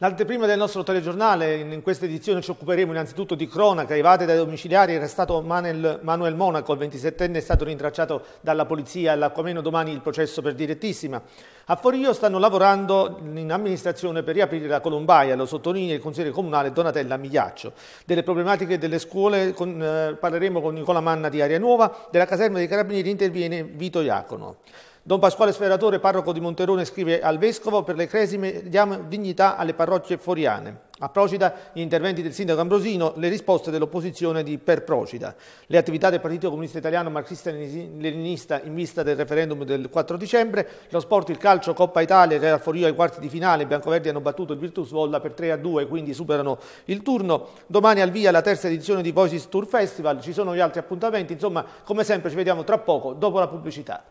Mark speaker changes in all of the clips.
Speaker 1: L'anteprima del nostro telegiornale, in questa edizione ci occuperemo innanzitutto di cronaca, i dai domiciliari, arrestato Manuel, Manuel Monaco, il 27enne è stato rintracciato dalla polizia all'Aquameno domani il processo per direttissima. A Forio stanno lavorando in amministrazione per riaprire la Colombaia, lo sottolinea il consigliere comunale Donatella Migliaccio. Delle problematiche delle scuole con, eh, parleremo con Nicola Manna di Aria Nuova, della caserma dei Carabinieri interviene Vito Iacono. Don Pasquale Sferatore, parroco di Monterone, scrive al Vescovo per le cresime diamo dignità alle parrocchie foriane. A Procida gli interventi del sindaco Ambrosino, le risposte dell'opposizione di Per Procida. Le attività del Partito Comunista Italiano marxista-leninista in vista del referendum del 4 dicembre, lo sport, il calcio, Coppa Italia, Real Forio ai quarti di finale, biancoverdi hanno battuto il Virtus Volla per 3 a 2, quindi superano il turno. Domani al via la terza edizione di Voices Tour Festival, ci sono gli altri appuntamenti, insomma come sempre ci vediamo tra poco dopo la pubblicità.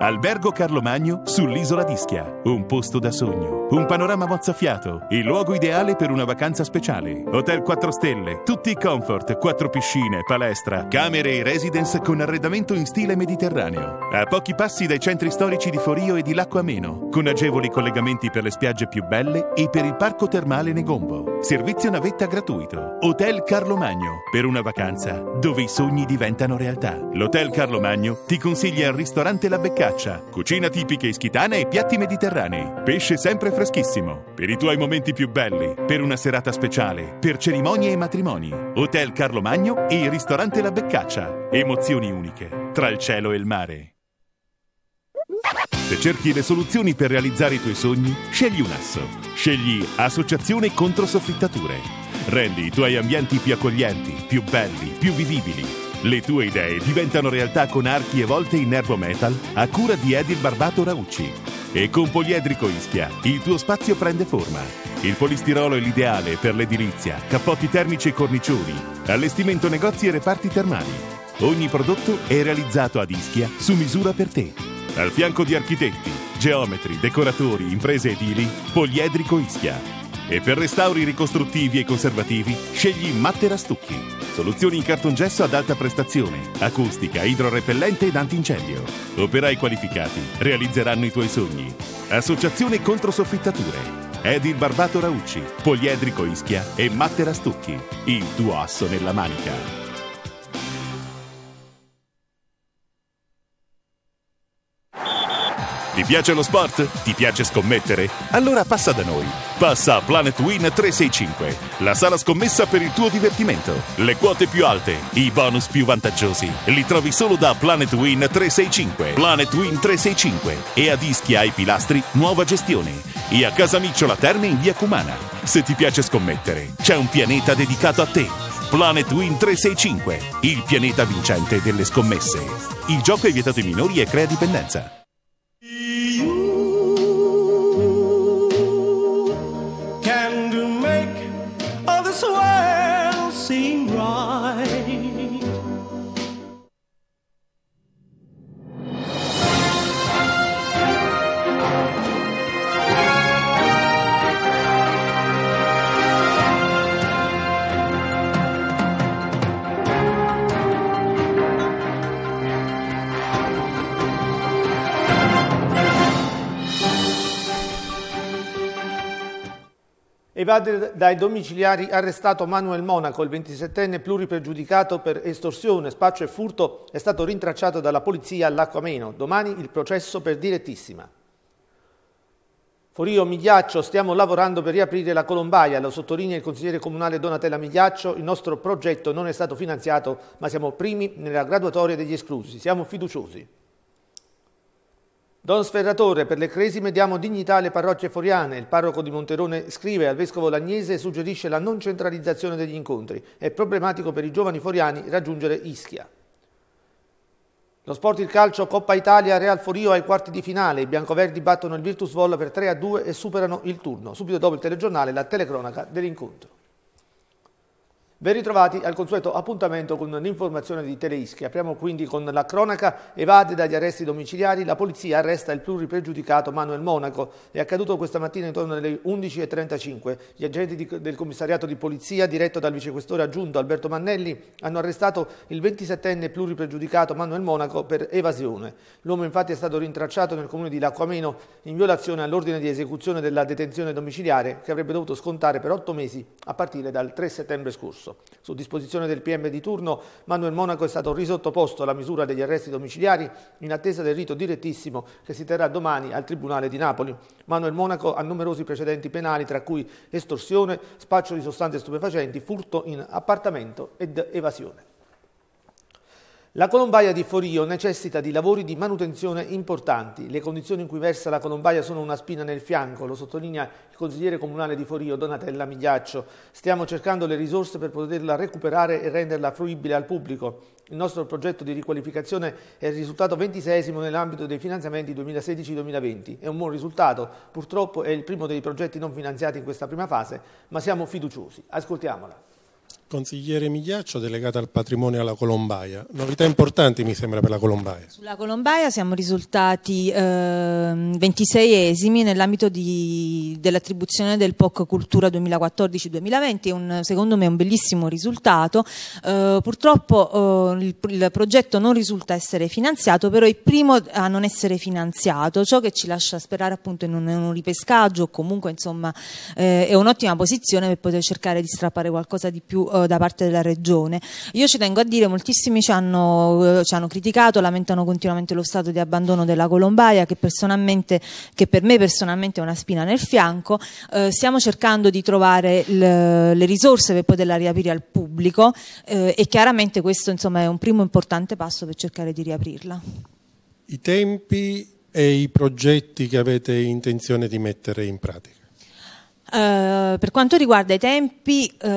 Speaker 2: Albergo Carlo Magno sull'isola d'Ischia, un posto da sogno. Un panorama mozzafiato, il luogo ideale per una vacanza speciale. Hotel 4 stelle, tutti i comfort, 4 piscine, palestra, camere e residence con arredamento in stile mediterraneo. A pochi passi dai centri storici di Forio e di Lacco Ameno, con agevoli collegamenti per le spiagge più belle e per il parco termale Negombo. Servizio navetta gratuito. Hotel Carlo Magno, per una vacanza dove i sogni diventano realtà. L'Hotel Carlo Magno ti consiglia il ristorante La Beccaccia, cucina tipica ischitana e piatti mediterranei. Pesce sempre fresco freschissimo. Per i tuoi momenti più belli, per una serata speciale, per cerimonie e matrimoni. Hotel Carlo Magno e il ristorante La Beccaccia. Emozioni uniche, tra il cielo e il mare. Se cerchi le soluzioni per realizzare i tuoi sogni, scegli un asso. Scegli Associazione contro soffittature. Rendi i tuoi ambienti più accoglienti, più belli, più vivibili le tue idee diventano realtà con archi e volte in erbo metal a cura di Edil Barbato Raucci. E con Poliedrico Ischia il tuo spazio prende forma. Il polistirolo è l'ideale per l'edilizia, cappotti termici e cornicioni, allestimento negozi e reparti termali. Ogni prodotto è realizzato ad Ischia su misura per te. Al fianco di architetti, geometri, decoratori, imprese edili, Poliedrico Ischia e per restauri ricostruttivi e conservativi scegli Mattera Stucchi. Soluzioni in cartongesso ad alta prestazione, acustica, idrorepellente ed antincendio. Operai qualificati realizzeranno i tuoi sogni. Associazione contro soffittature. Edil Barbato Raucci, Poliedrico Ischia e Mattera Stucchi. Il tuo asso nella manica. Ti piace lo sport? Ti piace scommettere? Allora passa da noi. Passa a Planet Win 365, la sala scommessa per il tuo divertimento. Le quote più alte, i bonus più vantaggiosi, li trovi solo da Planet Win 365. Planet Win 365 e a Ischia ai Pilastri, nuova gestione. E a Casa Casamicciola Terme in via Cumana. Se ti piace scommettere, c'è un pianeta dedicato a te. Planet Win 365, il pianeta vincente delle scommesse. Il gioco è vietato ai minori e crea dipendenza.
Speaker 1: padre dai domiciliari arrestato Manuel Monaco, il 27enne pluripregiudicato per estorsione, spaccio e furto, è stato rintracciato dalla polizia all'Acquameno. Domani il processo per direttissima. Forio Migliaccio, stiamo lavorando per riaprire la Colombaia, lo sottolinea il consigliere comunale Donatella Migliaccio, il nostro progetto non è stato finanziato ma siamo primi nella graduatoria degli esclusi, siamo fiduciosi. Don Sferratore, per le l'Ecresime diamo dignità alle parrocchie foriane. Il parroco di Monterone scrive al vescovo Lagnese e suggerisce la non centralizzazione degli incontri. È problematico per i giovani foriani raggiungere Ischia. Lo sport il calcio Coppa Italia Real Forio ai quarti di finale. I biancoverdi battono il Virtus Vol per 3 2 e superano il turno. Subito dopo il telegiornale la telecronaca dell'incontro. Ben ritrovati al consueto appuntamento con l'informazione di Teleischi. Apriamo quindi con la cronaca. Evade dagli arresti domiciliari, la polizia arresta il pluripregiudicato Manuel Monaco. È accaduto questa mattina intorno alle 11.35. Gli agenti di, del commissariato di polizia, diretto dal vicequestore aggiunto Alberto Mannelli, hanno arrestato il 27enne pluripregiudicato Manuel Monaco per evasione. L'uomo infatti è stato rintracciato nel comune di Lacquameno in violazione all'ordine di esecuzione della detenzione domiciliare che avrebbe dovuto scontare per otto mesi a partire dal 3 settembre scorso scorso. Su disposizione del PM di turno, Manuel Monaco è stato risottoposto alla misura degli arresti domiciliari in attesa del rito direttissimo che si terrà domani al Tribunale di Napoli. Manuel Monaco ha numerosi precedenti penali, tra cui estorsione, spaccio di sostanze stupefacenti, furto in appartamento ed evasione. La colombaia di Forio necessita di lavori di manutenzione importanti. Le condizioni in cui versa la colombaia sono una spina nel fianco, lo sottolinea il consigliere comunale di Forio, Donatella Migliaccio. Stiamo cercando le risorse per poterla recuperare e renderla fruibile al pubblico. Il nostro progetto di riqualificazione è il risultato ventisesimo nell'ambito dei finanziamenti 2016-2020. È un buon risultato, purtroppo è il primo dei progetti non finanziati in questa prima fase, ma siamo fiduciosi. Ascoltiamola.
Speaker 3: Consigliere Migliaccio, delegata al patrimonio alla Colombaia. Novità importanti mi sembra per la Colombaia.
Speaker 4: Sulla Colombaia siamo risultati eh, 26esimi nell'ambito dell'attribuzione del POC Cultura 2014-2020, un, secondo me un bellissimo risultato. Eh, purtroppo eh, il, il, progetto non risulta essere finanziato, però è il primo a non essere finanziato, ciò che ci lascia sperare appunto in un, in un ripescaggio o comunque insomma eh, è un'ottima posizione per poter cercare di strappare qualcosa di più eh, eh, da parte della regione. Io ci tengo a dire, moltissimi ci hanno, eh, ci hanno, criticato, lamentano continuamente lo stato di abbandono della Colombaia che, che per me personalmente è una spina nel fianco. Eh, stiamo cercando di trovare le, le risorse per poterla riaprire al pubblico e chiaramente questo insomma, è un primo importante passo per cercare di riaprirla.
Speaker 3: I tempi e i progetti che avete intenzione di mettere in pratica?
Speaker 4: Uh, per quanto riguarda i tempi, uh,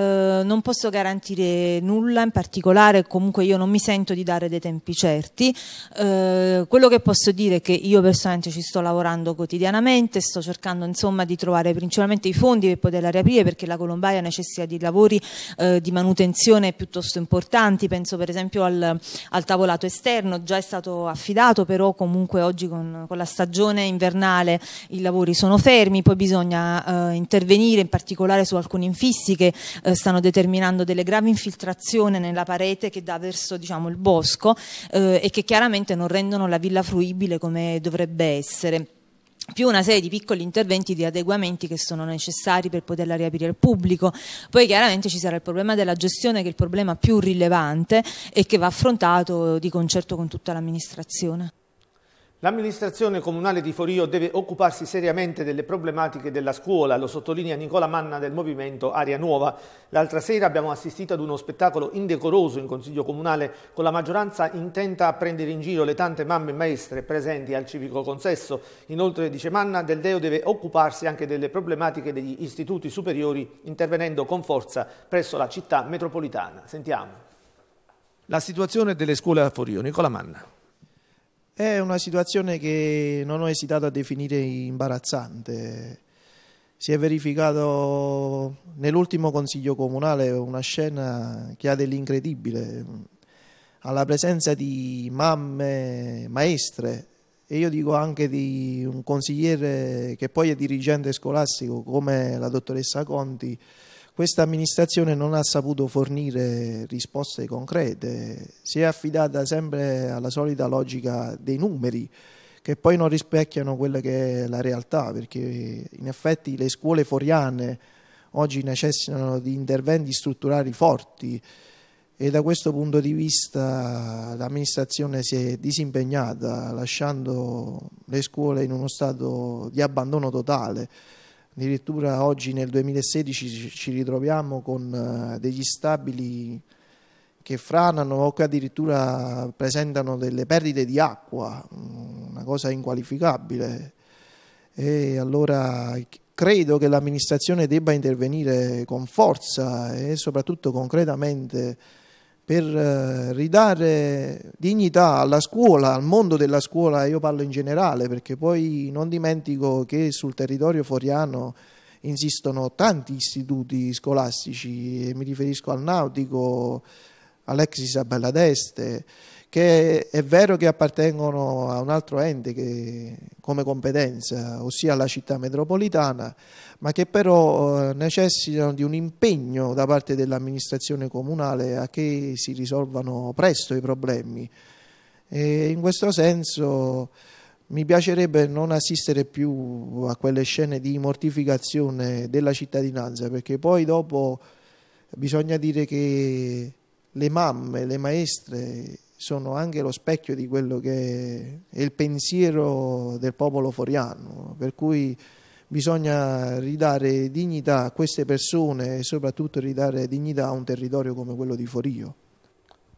Speaker 4: non posso garantire nulla in particolare, comunque io non mi sento di dare dei tempi certi. Uh, quello che posso dire è che io personalmente ci sto lavorando quotidianamente, sto cercando insomma, di trovare principalmente i fondi per poterla riaprire perché la Colombaia necessita di lavori di manutenzione piuttosto importanti, penso per esempio al, al, tavolato esterno, già è stato affidato, però comunque oggi con, con la stagione invernale i lavori sono fermi, poi bisogna intervenire intervenire in particolare su alcuni infissi che eh, stanno determinando delle gravi infiltrazioni nella parete che dà verso diciamo, il bosco eh, e che chiaramente non rendono la villa fruibile come dovrebbe essere più una serie di piccoli interventi di adeguamenti che sono necessari per poterla riaprire al pubblico. Poi chiaramente ci sarà il problema della gestione che è il problema più rilevante e che va affrontato di concerto con tutta l'amministrazione.
Speaker 1: L'amministrazione comunale di Forio deve occuparsi seriamente delle problematiche della scuola, lo sottolinea Nicola Manna del movimento Aria Nuova. L'altra sera abbiamo assistito ad uno spettacolo indecoroso in Consiglio Comunale con la maggioranza intenta a prendere in giro le tante mamme e maestre presenti al civico consesso. Inoltre, dice Manna, Del Deo deve occuparsi anche delle problematiche degli istituti superiori intervenendo con forza presso la città metropolitana. Sentiamo. La situazione delle scuole a Forio. Nicola Manna. È una situazione che non ho esitato
Speaker 5: a definire imbarazzante. Si è verificato nell'ultimo consiglio comunale una scena che ha dell'incredibile, alla presenza di mamme, maestre e io dico anche di un consigliere che poi è dirigente scolastico come la dottoressa Conti, questa amministrazione non ha saputo fornire risposte concrete, si è affidata sempre alla solita logica dei numeri che poi non rispecchiano quella che è la realtà, perché in effetti le scuole foriane oggi necessitano di interventi strutturali forti e da questo punto di vista l'amministrazione si è disimpegnata lasciando le scuole in uno stato di abbandono totale. Addirittura oggi nel 2016 ci ritroviamo con eh, degli stabili che franano o che addirittura presentano delle perdite di acqua, mm, una cosa inqualificabile. E allora credo che l'amministrazione debba intervenire con forza e soprattutto concretamente per eh, ridare dignità alla scuola, al mondo della scuola, io parlo in generale perché poi non dimentico che sul territorio foriano insistono tanti istituti scolastici, mi riferisco al Nautico, all'ex Isabella d'Este, che è vero che appartengono a un altro ente che, come competenza, ossia la città metropolitana, ma che però eh, necessitano di un impegno da parte dell'amministrazione comunale a che si risolvano presto i problemi. E in questo senso mi piacerebbe non assistere più a quelle scene di mortificazione della cittadinanza, perché poi dopo bisogna dire che le mamme, le maestre sono anche lo specchio di quello che è il pensiero del popolo foriano, per cui bisogna ridare dignità a queste persone e soprattutto ridare dignità a un territorio come quello di Forio.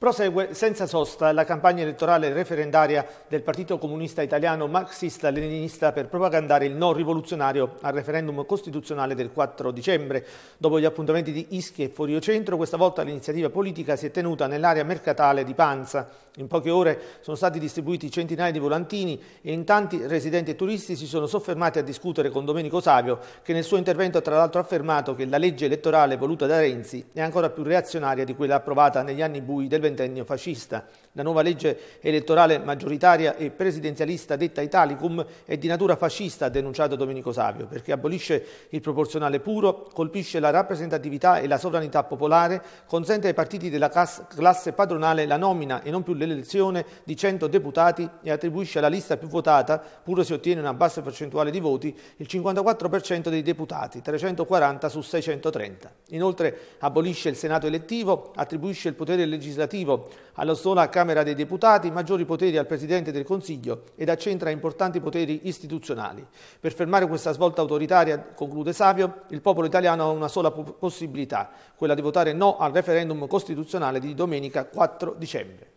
Speaker 1: Prosegue senza sosta la campagna elettorale referendaria del Partito Comunista Italiano marxista-leninista per propagandare il no rivoluzionario al referendum costituzionale del 4 dicembre. Dopo gli appuntamenti di Ischia e Forio Centro, questa volta l'iniziativa politica si è tenuta nell'area mercatale di Panza. In poche ore sono stati distribuiti centinaia di volantini e in tanti residenti e turisti si sono soffermati a discutere con Domenico Savio, che nel suo intervento ha tra l'altro affermato che la legge elettorale voluta da Renzi è ancora più reazionaria di quella approvata negli anni bui del 20 ventennio fascista. La nuova legge elettorale maggioritaria e presidenzialista detta Italicum è di natura fascista, ha denunciato Domenico Savio, perché abolisce il proporzionale puro, colpisce la rappresentatività e la sovranità popolare, consente ai partiti della classe padronale la nomina e non più l'elezione di 100 deputati e attribuisce alla lista più votata, pur se ottiene una bassa percentuale di voti, il 54% dei deputati, 340 su 630. Inoltre abolisce il Senato elettivo, attribuisce il potere legislativo legislativo, sola Camera dei Deputati maggiori poteri al Presidente del Consiglio ed accentra importanti poteri istituzionali. Per fermare questa svolta autoritaria, conclude Savio, il popolo italiano ha una sola possibilità, quella di votare no al referendum costituzionale di domenica 4 dicembre.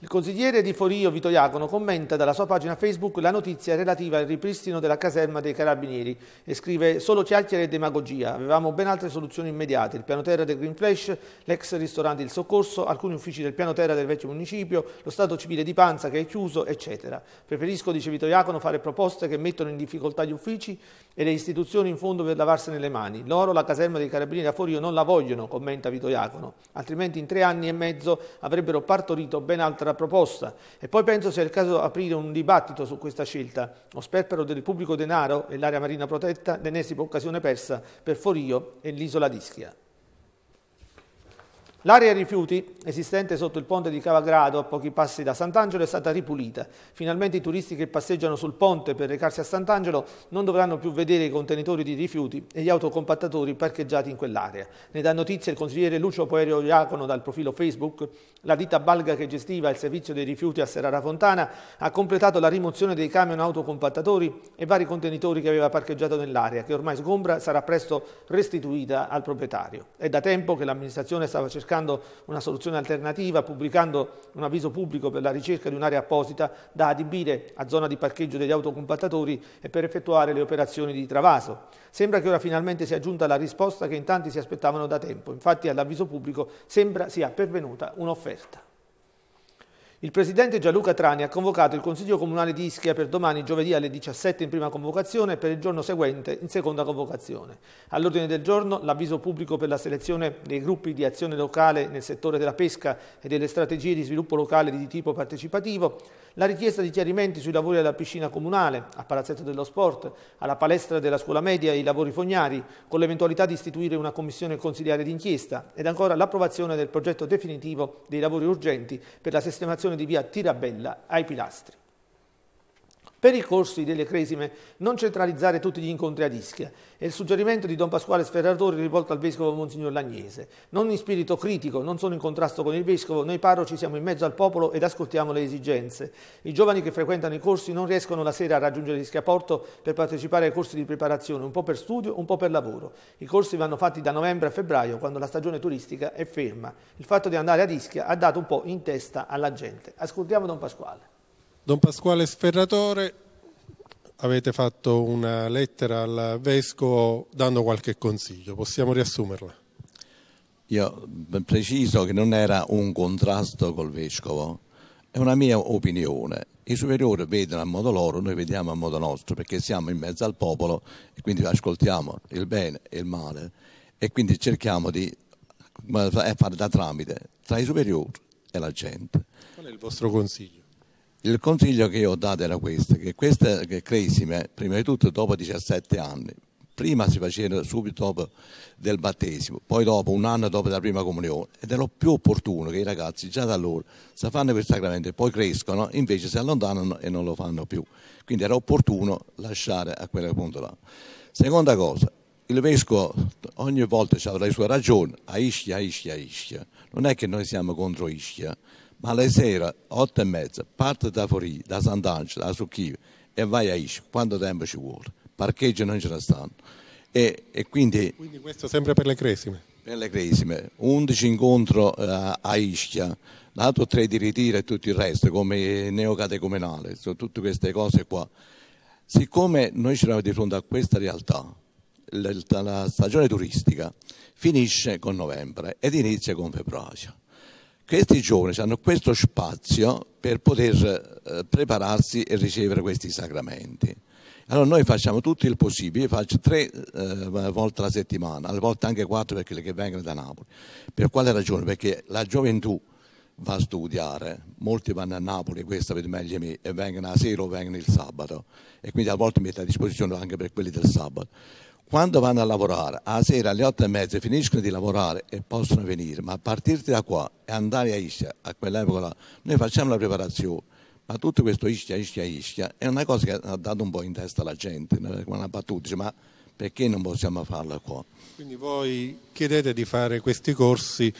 Speaker 1: Il consigliere di Forio Vito Iacono commenta dalla sua pagina Facebook la notizia relativa al ripristino della caserma dei Carabinieri e scrive solo chiacchiere e demagogia, avevamo ben altre soluzioni immediate, il piano terra del Green Flash, l'ex ristorante Il Soccorso, alcuni uffici del piano terra del vecchio municipio, lo stato civile di Panza che è chiuso, eccetera. Preferisco, dice Vito Iacono, fare proposte che mettono in difficoltà gli uffici e le istituzioni in fondo per lavarsene le mani. Loro la caserma dei Carabinieri a Forio non la vogliono, commenta Vito Iacono, altrimenti in tre anni e mezzo avrebbero partorito ben altre un'altra proposta. E poi penso sia il caso di aprire un dibattito su questa scelta. Lo sperpero del pubblico denaro e l'area marina protetta, l'ennesima occasione persa per Forio e l'isola d'Ischia. L'area rifiuti esistente sotto il ponte di Cavagrado, a pochi passi da Sant'Angelo, è stata ripulita. Finalmente i turisti che passeggiano sul ponte per recarsi a Sant'Angelo non dovranno più vedere i contenitori di rifiuti e gli autocompattatori parcheggiati in quell'area. Ne dà notizia il consigliere Lucio Poerio Iacono dal profilo Facebook. La ditta Balga che gestiva il servizio dei rifiuti a Serrara Fontana ha completato la rimozione dei camion autocompattatori e vari contenitori che aveva parcheggiato nell'area, che ormai sgombra sarà presto restituita al proprietario. È da tempo che l'amministrazione stava cercando cercando una soluzione alternativa, pubblicando un avviso pubblico per la ricerca di un'area apposita da adibire a zona di parcheggio degli autocompattatori e per effettuare le operazioni di travaso. Sembra che ora finalmente sia giunta la risposta che in tanti si aspettavano da tempo, infatti all'avviso pubblico sembra sia pervenuta un'offerta. Il presidente Gianluca Trani ha convocato il Consiglio Comunale di Ischia per domani giovedì alle 17 in prima convocazione e per il giorno seguente in seconda convocazione. All'ordine del giorno l'avviso pubblico per la selezione dei gruppi di azione locale nel settore della pesca e delle strategie di sviluppo locale di tipo partecipativo, la richiesta di chiarimenti sui lavori alla piscina comunale, a Palazzetto dello Sport, alla palestra della scuola media e ai lavori fognari, con l'eventualità di istituire una commissione consigliare d'inchiesta ed ancora l'approvazione del progetto definitivo dei lavori urgenti per la sistemazione di via Tirabella ai pilastri. Per i corsi delle cresime non centralizzare tutti gli incontri ad Ischia è il suggerimento di Don Pasquale Sferratori rivolto al Vescovo Monsignor Lagnese. Non in spirito critico, non sono in contrasto con il Vescovo, noi parroci siamo in mezzo al popolo ed ascoltiamo le esigenze. I giovani che frequentano i corsi non riescono la sera a raggiungere Ischia Porto per partecipare ai corsi di preparazione, un po' per studio, un po' per lavoro. I corsi vanno fatti da novembre a febbraio, quando la stagione turistica è ferma. Il fatto di andare ad Ischia ha dato un po' in testa alla gente. Ascoltiamo Don Pasquale.
Speaker 3: Don Pasquale Sferratore, avete fatto una lettera al Vescovo dando qualche consiglio, possiamo riassumerla?
Speaker 6: Io preciso che non era un contrasto col Vescovo, è una mia opinione. I superiori vedono a modo loro, noi vediamo a modo nostro, perché siamo in mezzo al popolo e quindi ascoltiamo il bene e il male e quindi cerchiamo di eh, fare da tramite tra i superiori e la gente. Qual è il vostro consiglio? Il consiglio che io ho dato era questo, che queste cresime, prima di tutto dopo 17 anni, prima si faceva subito dopo del battesimo, poi dopo un anno dopo la prima comunione ed è lo più opportuno che i ragazzi già da allora se fanno questo sacramento e poi crescono invece si allontanano e non lo fanno più quindi era opportuno lasciare a quel punto là seconda cosa il vescovo ogni volta aveva le sue ragioni a Ischia, a Ischia, a Ischia non è che noi siamo contro Ischia ma le sera, otto e mezza, parte da Forì, da Sant'Angelo, da Succhive, e vai a Isci, quanto tempo ci vuole? Parcheggio non ce ne stanno. E, e quindi, quindi, questo
Speaker 3: sempre per le cresime?
Speaker 6: Per le cresime, 11 incontro eh, a, Ischia, l'altro tre di ritiro e tutto il resto, come neocatecumenale, sono tutte queste cose qua. Siccome noi ci troviamo di fronte a questa realtà, la stagione turistica finisce con novembre ed inizia con febbraio questi giovani hanno questo spazio per poter eh, prepararsi e ricevere questi sacramenti. Allora noi facciamo tutto il possibile, faccio tre eh, volte alla settimana, alle volte anche quattro per quelli che vengono da Napoli. Per quale ragione? Perché la gioventù va a studiare, molti vanno a Napoli, questo avete meglio me, e vengono la sera o vengono il sabato e quindi a volte metto a disposizione anche per quelli del sabato quando vanno a lavorare, a sera alle otto e mezza finiscono di lavorare e possono venire, ma a partire da qua e andare a Ischia, a quell'epoca là, noi facciamo la preparazione, ma tutto questo Ischia, Ischia, Ischia è una cosa che ha dato un po' in testa alla gente, una battuta, dice, ma perché non possiamo farla qua? Quindi voi chiedete di fare questi corsi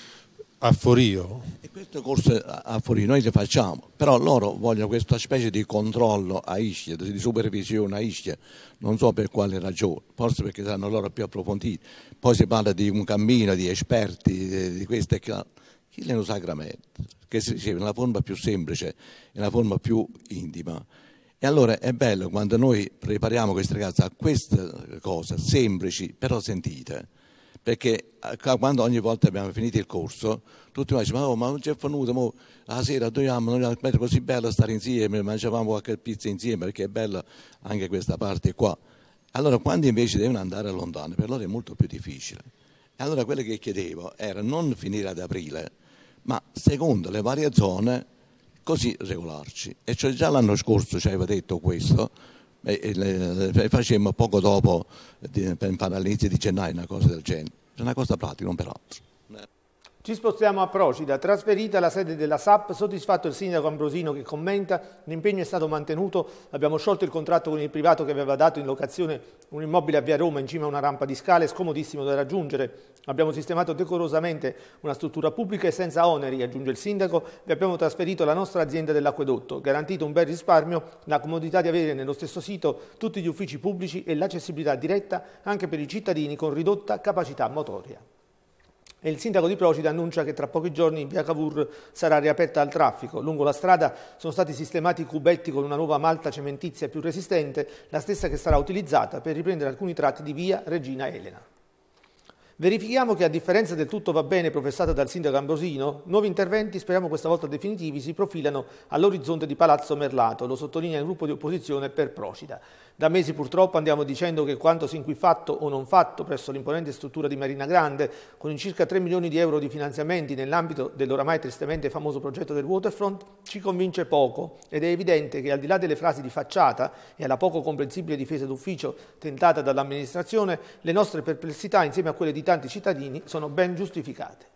Speaker 6: a Forio. E queste corse a Forio noi le facciamo, però loro vogliono questa specie di controllo a Ischia, di supervisione a Ischia, non so per quale ragione, forse perché saranno loro più approfonditi. Poi si parla di un cammino, di esperti, di questo e quell'altro. Chi le lo sacramento? Che si dice nella forma più semplice, nella forma più intima. E allora è bello quando noi prepariamo queste ragazze a queste cose semplici, però sentite perché eh, quando ogni volta abbiamo finito il corso, tutti mi dicevano, oh, ma non c'è venuto, mo, la sera dobbiamo, non è così bello stare insieme, mangiavamo qualche pizza insieme, perché è bella anche questa parte qua. Allora, quando invece devono andare lontano, per loro è molto più difficile. allora quello che chiedevo era non finire ad aprile, ma secondo le varie zone, così regolarci. E cioè già l'anno scorso ci aveva detto questo, e, facemmo poco dopo, per, all'inizio di gennaio, una cosa del genere. È una cosa pratica, non per peraltro.
Speaker 1: Ci spostiamo a Procida, trasferita la sede della SAP, soddisfatto il sindaco Ambrosino che commenta l'impegno è stato mantenuto, abbiamo sciolto il contratto con il privato che aveva dato in locazione un immobile a Via Roma in cima a una rampa di scale scomodissimo da raggiungere, abbiamo sistemato decorosamente una struttura pubblica e senza oneri, aggiunge il sindaco, vi abbiamo trasferito la nostra azienda dell'acquedotto, garantito un bel risparmio, la comodità di avere nello stesso sito tutti gli uffici pubblici e l'accessibilità diretta anche per i cittadini con ridotta capacità motoria e il sindaco di Procida annuncia che tra pochi giorni via Cavour sarà riaperta al traffico. Lungo la strada sono stati sistemati cubetti con una nuova malta cementizia più resistente, la stessa che sarà utilizzata per riprendere alcuni tratti di via Regina Elena. Verifichiamo che a differenza del tutto va bene professata dal sindaco Ambrosino, nuovi interventi, speriamo questa volta definitivi, si profilano all'orizzonte di Palazzo Merlato, lo sottolinea il gruppo di opposizione per Procida. Da mesi purtroppo andiamo dicendo che quanto sin qui fatto o non fatto presso l'imponente struttura di Marina Grande, con circa 3 milioni di euro di finanziamenti nell'ambito dell'oramai tristemente famoso progetto del Waterfront, ci convince poco ed è evidente che al di là delle frasi di facciata e alla poco comprensibile difesa d'ufficio tentata dall'amministrazione, le nostre perplessità insieme a quelle di tanti cittadini sono ben giustificate.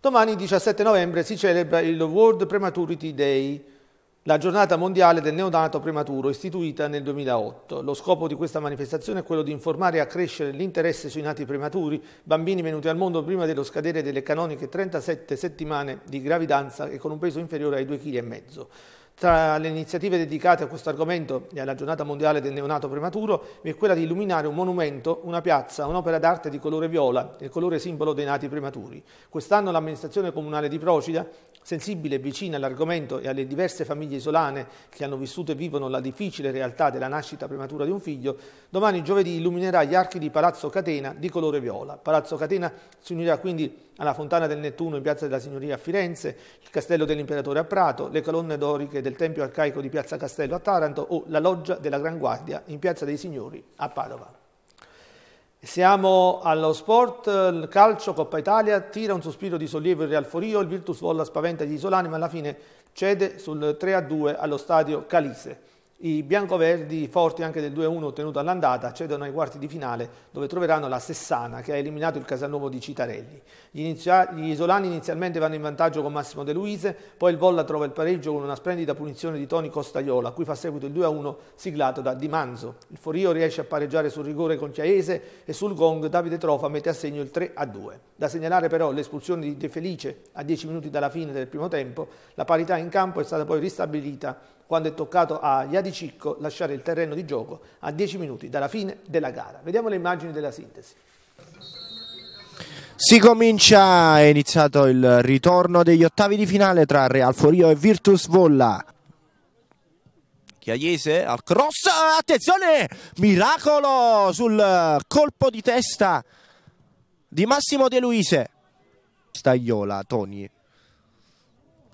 Speaker 1: Domani, 17 novembre, si celebra il World Prematurity Day, la giornata mondiale del neonato prematuro istituita nel 2008. Lo scopo di questa manifestazione è quello di informare e accrescere l'interesse sui nati prematuri, bambini venuti al mondo prima dello scadere delle canoniche 37 settimane di gravidanza e con un peso inferiore ai 2,5 kg. Tra le iniziative dedicate a questo argomento e alla giornata mondiale del neonato prematuro vi è quella di illuminare un monumento, una piazza, un'opera d'arte di colore viola, il colore simbolo dei nati prematuri. Quest'anno l'amministrazione comunale di Procida sensibile e vicina all'argomento e alle diverse famiglie isolane che hanno vissuto e vivono la difficile realtà della nascita prematura di un figlio, domani giovedì illuminerà gli archi di Palazzo Catena di colore viola. Palazzo Catena si unirà quindi alla Fontana del Nettuno in Piazza della Signoria a Firenze, il Castello dell'Imperatore a Prato, le colonne doriche del Tempio Arcaico di Piazza Castello a Taranto o la Loggia della Gran Guardia in Piazza dei Signori a Padova. Siamo allo sport, il calcio, Coppa Italia, tira un sospiro di sollievo il Real Forio, il Virtus Volla spaventa gli isolani ma alla fine cede sul 3-2 allo stadio Calise. I biancoverdi, forti anche del 2-1 ottenuto all'andata, accedono ai quarti di finale dove troveranno la Sessana che ha eliminato il Casanovo di Citarelli. Gli, inizia- gli, isolani inizialmente vanno in vantaggio con Massimo De Luise, poi il Volla trova il pareggio con una splendida punizione di Toni Costaiola, a cui fa seguito il 2-1 siglato da Di Manzo. Il Forio riesce a pareggiare sul rigore con Chiaese e sul gong Davide Trofa mette a segno il 3-2. Da segnalare però l'espulsione di De Felice a 10 minuti dalla fine del primo tempo, la parità in campo è stata poi ristabilita quando è toccato a Iadicicco lasciare il terreno di gioco a 10 minuti dalla fine della gara. Vediamo le immagini della sintesi.
Speaker 7: Si comincia, è iniziato il ritorno degli ottavi di finale tra Real Forio e Virtus Volla. Chiaiese al cross, attenzione, miracolo sul colpo di testa di Massimo De Luise. Stagliola, Toni,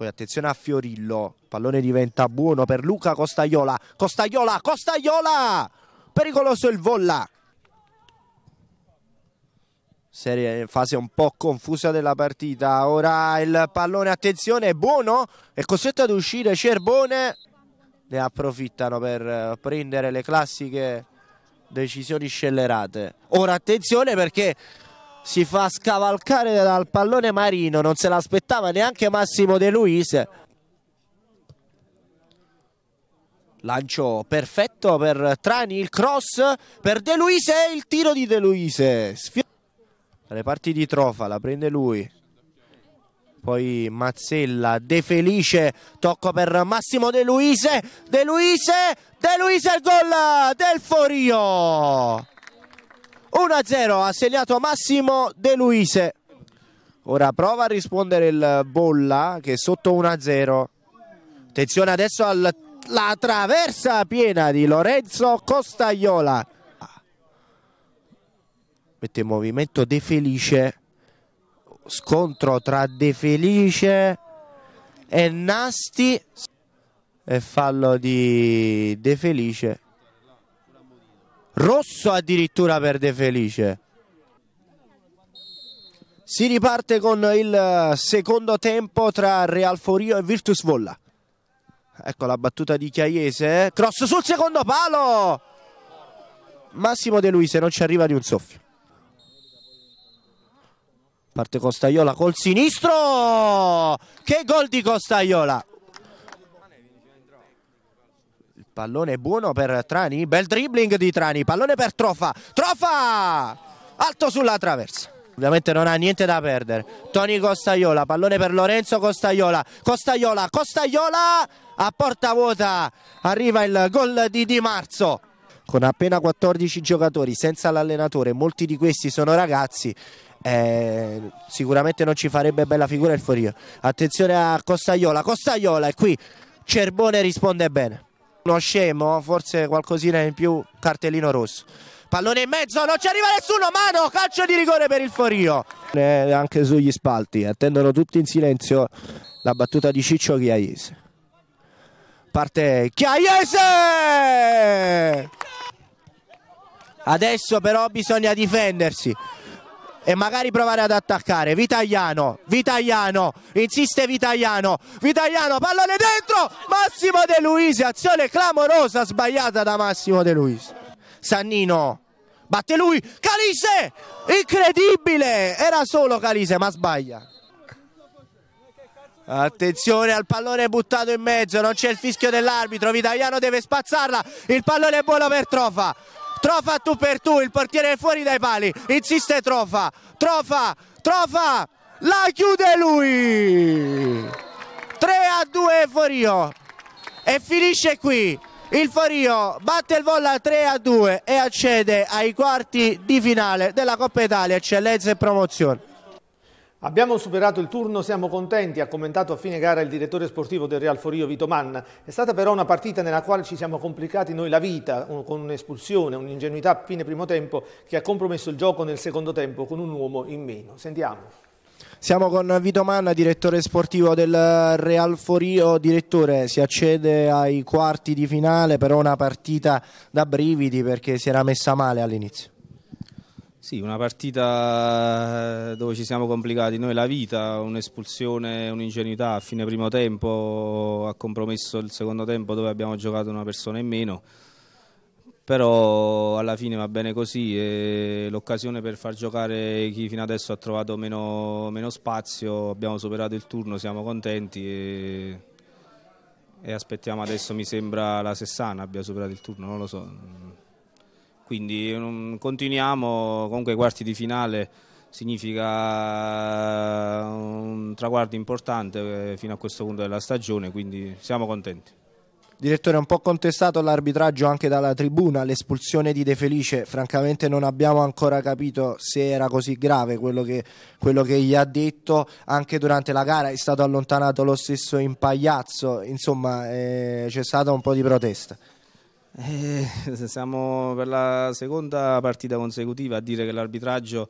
Speaker 7: poi attenzione a Fiorillo, pallone diventa buono per Luca Costaiola Costaiola, Costaiola Pericoloso il volla. Serie, eh, fase un po' confusa della partita, ora il pallone, attenzione, è buono, è costretto ad uscire Cerbone, ne approfittano per eh, prendere le classiche decisioni scellerate. Ora attenzione perché si fa scavalcare dal pallone Marino, non se l'aspettava neanche Massimo De Luis. Lancio perfetto per Trani, il cross per De Luise e il tiro di De Luise. Sfio... Le parti di Trofa, la prende lui. Poi Mazzella, De Felice, tocco per Massimo De Luise, De Luise, De Luise il gol del Forio. 1-0 ha segnato Massimo De Luise. Ora prova a rispondere il Bolla che è sotto 1-0. Attenzione adesso alla traversa piena di Lorenzo Costaiola Mette in movimento De Felice. Scontro tra De Felice e Nasti. E fallo di De Felice rosso addirittura per De Felice. Si riparte con il secondo tempo tra Real Forio e Virtus Volla. Ecco la battuta di Chiaiese. Eh. Cross sul secondo palo. Massimo De Luise non ci arriva di un soffio. Parte Costaiola col sinistro. Che gol di Costaiola. Pallone buono per Trani, bel dribbling di Trani, pallone per Trofa, Trofa! Alto sulla traversa. Ovviamente non ha niente da perdere. Toni Costaiola, pallone per Lorenzo Costaiola, Costaiola, Costaiola! A porta vuota arriva il gol di Di Marzo. Con appena 14 giocatori, senza l'allenatore, molti di questi sono ragazzi, eh, sicuramente non ci farebbe bella figura il Forio. Attenzione a Costaiola, Costaiola è qui, Cerbone risponde bene. Uno scemo, forse qualcosina in più, cartellino rosso. Pallone in mezzo, non ci arriva nessuno, mano, calcio di rigore per il Forio. Eh, anche sugli spalti, attendono tutti in silenzio la battuta di Ciccio Chiaiese. Parte Chiaiese! Adesso però bisogna difendersi e magari provare ad attaccare. Vitagliano, Vitagliano, insiste Vitagliano, Vitagliano, pallone dentro, Massimo De Luisi, azione clamorosa sbagliata da Massimo De Luisi. Sannino, batte lui, Calise, incredibile, era solo Calise ma sbaglia. Attenzione al pallone buttato in mezzo, non c'è il fischio dell'arbitro, Vitagliano deve spazzarla, il pallone è buono per Trofa, Trofa tu per tu, il portiere è fuori dai pali, insiste Trofa, Trofa, Trofa, la chiude lui! 3 a 2 Forio e finisce qui. Il Forio batte il volla 3 a 2 e accede ai quarti di finale della Coppa Italia, eccellenza e promozione.
Speaker 1: Abbiamo superato il turno, siamo contenti, ha commentato a fine gara il direttore sportivo del Real Forio Vito Manna. È stata però una partita nella quale ci siamo complicati noi la vita, con un'espulsione, un'ingenuità a fine primo tempo che ha compromesso il gioco nel secondo tempo con un uomo in meno. Sentiamo.
Speaker 7: Siamo con Vito Manna, direttore sportivo del Real Forio. Direttore, si accede ai quarti di finale, però una partita da brividi perché si era messa male all'inizio.
Speaker 8: Sì, una partita eh, dove ci siamo complicati noi la vita, un'espulsione, un'ingenuità a fine primo tempo ha compromesso il secondo tempo dove abbiamo giocato una persona in meno, però alla fine va bene così, l'occasione per far giocare chi fino adesso ha trovato meno, meno spazio, abbiamo superato il turno, siamo contenti e, e aspettiamo adesso mi sembra la Sessana abbia superato il turno, non lo so quindi um, continuiamo, comunque i quarti di finale significa un traguardo importante eh, fino a questo punto della stagione, quindi siamo contenti.
Speaker 7: Direttore, un po' contestato l'arbitraggio anche dalla tribuna, l'espulsione di De Felice, francamente non abbiamo ancora capito se era così grave quello che, quello che gli ha detto, anche durante la gara è stato allontanato lo stesso Impagliazzo, insomma eh, c'è stata un po' di protesta.
Speaker 8: Eh, siamo per la seconda partita consecutiva a dire che l'arbitraggio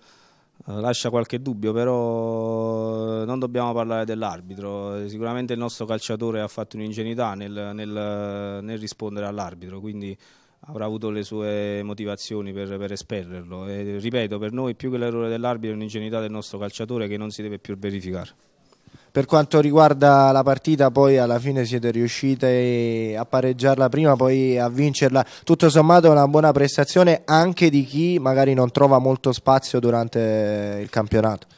Speaker 8: eh, lascia qualche dubbio, però eh, non dobbiamo parlare dell'arbitro. Sicuramente il nostro calciatore ha fatto un'ingenuità nel, nel, nel, rispondere all'arbitro, quindi avrà avuto le sue motivazioni per, per espellerlo. E, eh, ripeto, per noi più che l'errore dell'arbitro è un'ingenuità del nostro calciatore che non si deve più verificare.
Speaker 7: Per quanto riguarda la partita, poi alla fine siete riusciti a pareggiarla prima, poi a vincerla. Tutto sommato è una buona prestazione anche di chi magari non trova molto spazio durante il campionato.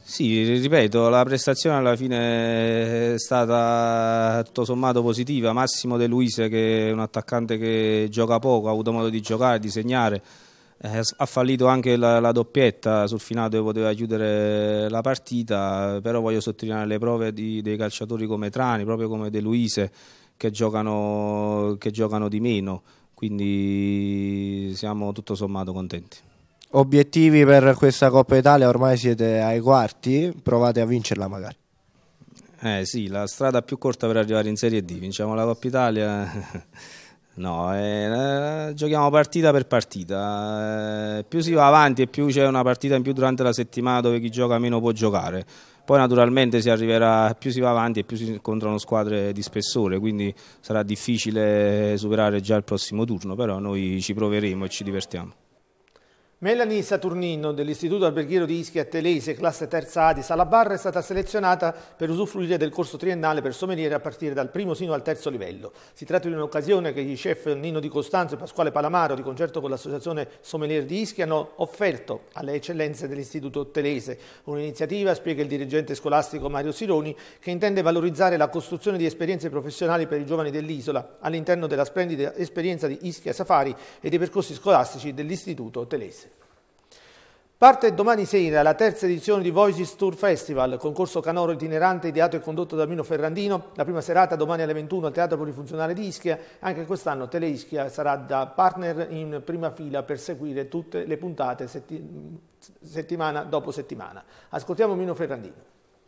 Speaker 8: Sì, ripeto, la prestazione alla fine è stata tutto sommato positiva. Massimo De Luise, che è un attaccante che gioca poco, ha avuto modo di giocare, di segnare eh, ha fallito anche la, la, doppietta sul finale dove poteva chiudere la partita, però voglio sottolineare le prove di, dei calciatori come Trani, proprio come De Luise, che giocano, che giocano di meno, quindi siamo tutto sommato contenti.
Speaker 7: Obiettivi per questa Coppa Italia? Ormai siete ai quarti, provate a vincerla magari.
Speaker 8: Eh sì, la strada più corta per arrivare in Serie D, vinciamo la Coppa Italia. No, eh, eh, giochiamo partita per partita. Eh, più si va avanti e più c'è una partita in più durante la settimana dove chi gioca meno può giocare. Poi naturalmente si arriverà, più si va avanti e più si incontrano squadre di spessore, quindi sarà difficile superare già il prossimo turno, però noi ci proveremo e ci divertiamo.
Speaker 1: Melanie Saturnino dell'Istituto Alberghiero di Ischia Telese, classe terza A di Salabarra, è stata selezionata per usufruire del corso triennale per sommeliere a partire dal primo sino al terzo livello. Si tratta di un'occasione che gli chef Nino Di Costanzo e Pasquale Palamaro, di concerto con l'Associazione Sommelier di Ischia, hanno offerto alle eccellenze dell'Istituto Telese. Un'iniziativa, spiega il dirigente scolastico Mario Sironi, che intende valorizzare la costruzione di esperienze professionali per i giovani dell'isola all'interno della splendida esperienza di Ischia Safari e dei percorsi scolastici dell'Istituto Telese. Parte domani sera la terza edizione di Voices Tour Festival, concorso canoro itinerante ideato e condotto da Mino Ferrandino. La prima serata domani alle 21 al Teatro Polifunzionale di Ischia. Anche quest'anno Tele Ischia sarà da partner in prima fila per seguire tutte le puntate setti settimana dopo settimana. Ascoltiamo Mino Ferrandino.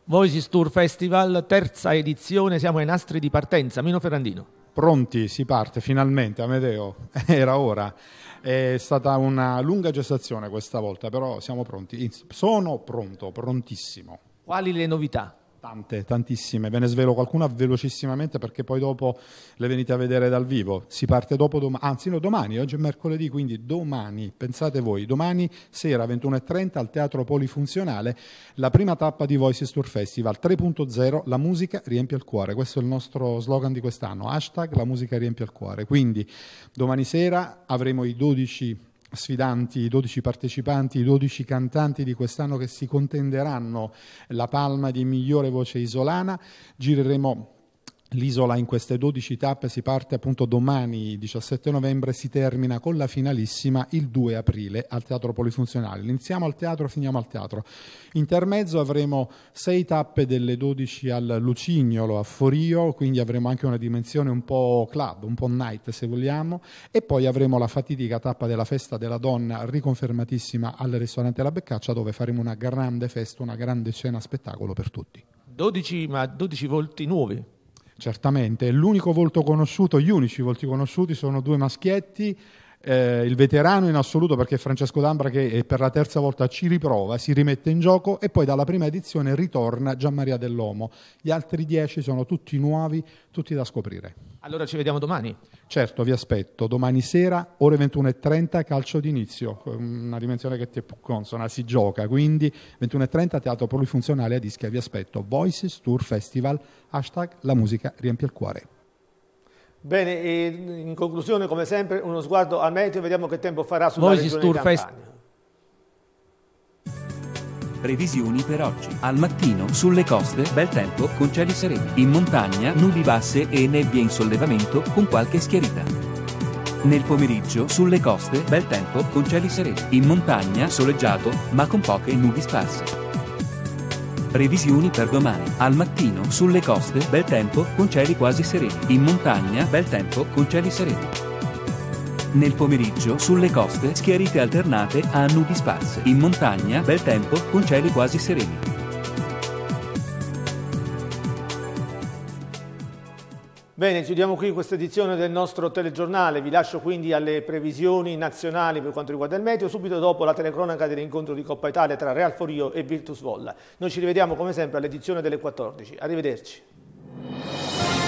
Speaker 1: Voices Tour Festival, terza edizione, siamo ai nastri di partenza. Mino Ferrandino. Pronti, si parte finalmente, Amedeo,
Speaker 3: era ora. È stata una lunga gestazione questa volta, però siamo pronti. Sono pronto, prontissimo.
Speaker 1: Quali le novità?
Speaker 3: Tante, tantissime, ve ne svelo qualcuna velocissimamente perché poi dopo le venite a vedere dal vivo. Si parte dopo domani, anzi no, domani, oggi è mercoledì, quindi domani, pensate voi, domani sera 21.30 al Teatro Polifunzionale la prima tappa di Voices Tour Festival 3.0, la musica riempie il cuore. Questo è il nostro slogan di quest'anno, hashtag la musica riempie il cuore. Quindi domani sera avremo i 12 sfidanti, i 12 partecipanti, i 12 cantanti di quest'anno che si contenderanno la palma di migliore voce isolana. Gireremo L'isola in queste 12 tappe si parte appunto domani 17 novembre si termina con la finalissima il 2 aprile al Teatro Polifunzionale. Iniziamo al teatro, finiamo al teatro. Intermezzo avremo 6 tappe delle 12 al Lucignolo a Forio, quindi avremo anche una dimensione un po' club, un po' night se vogliamo, e poi avremo la fatidica tappa della Festa della Donna riconfermatissima al ristorante La Beccaccia dove faremo una grande festa, una grande cena spettacolo per tutti.
Speaker 1: 12, ma 12 volti nuovi
Speaker 3: certamente. L'unico volto conosciuto, gli unici volti conosciuti sono due maschietti eh, il veterano in assoluto perché Francesco D'Ambra che per la terza volta ci riprova, si rimette in gioco e poi dalla prima edizione ritorna Gian Maria Dell'Omo. Gli altri dieci sono tutti nuovi, tutti da scoprire.
Speaker 1: Allora ci vediamo domani.
Speaker 3: Certo, vi aspetto. Domani sera, ore 21.30, calcio d'inizio. Una dimensione che ti è più consona, si gioca. Quindi 21.30, teatro polifunzionale a Ischia. Vi aspetto. Voices Tour Festival, hashtag la musica riempie il cuore.
Speaker 1: Bene, in conclusione come sempre uno sguardo al meteo, e vediamo che tempo farà sulla Moises regione Sturfest.
Speaker 2: Previsioni per oggi. Al mattino, sulle coste, bel tempo, con cieli sereni. In montagna, nubi basse e nebbie in sollevamento, con qualche schiarita. Nel pomeriggio, sulle coste, bel tempo, con cieli sereni. In montagna, soleggiato, ma con poche nubi sparse. Previsioni per domani. Al mattino, sulle coste, bel tempo, con cieli quasi sereni. In montagna, bel tempo, con cieli sereni. Nel pomeriggio, sulle coste, schiarite alternate a nubi sparse. In montagna, bel tempo, con cieli quasi sereni.
Speaker 1: Bene, chiudiamo qui questa edizione del nostro telegiornale, vi lascio quindi alle previsioni nazionali per quanto riguarda il meteo, subito dopo la telecronaca dell'incontro di Coppa Italia tra Real Forio e Virtus Volla. Noi ci rivediamo come sempre all'edizione delle 14, arrivederci.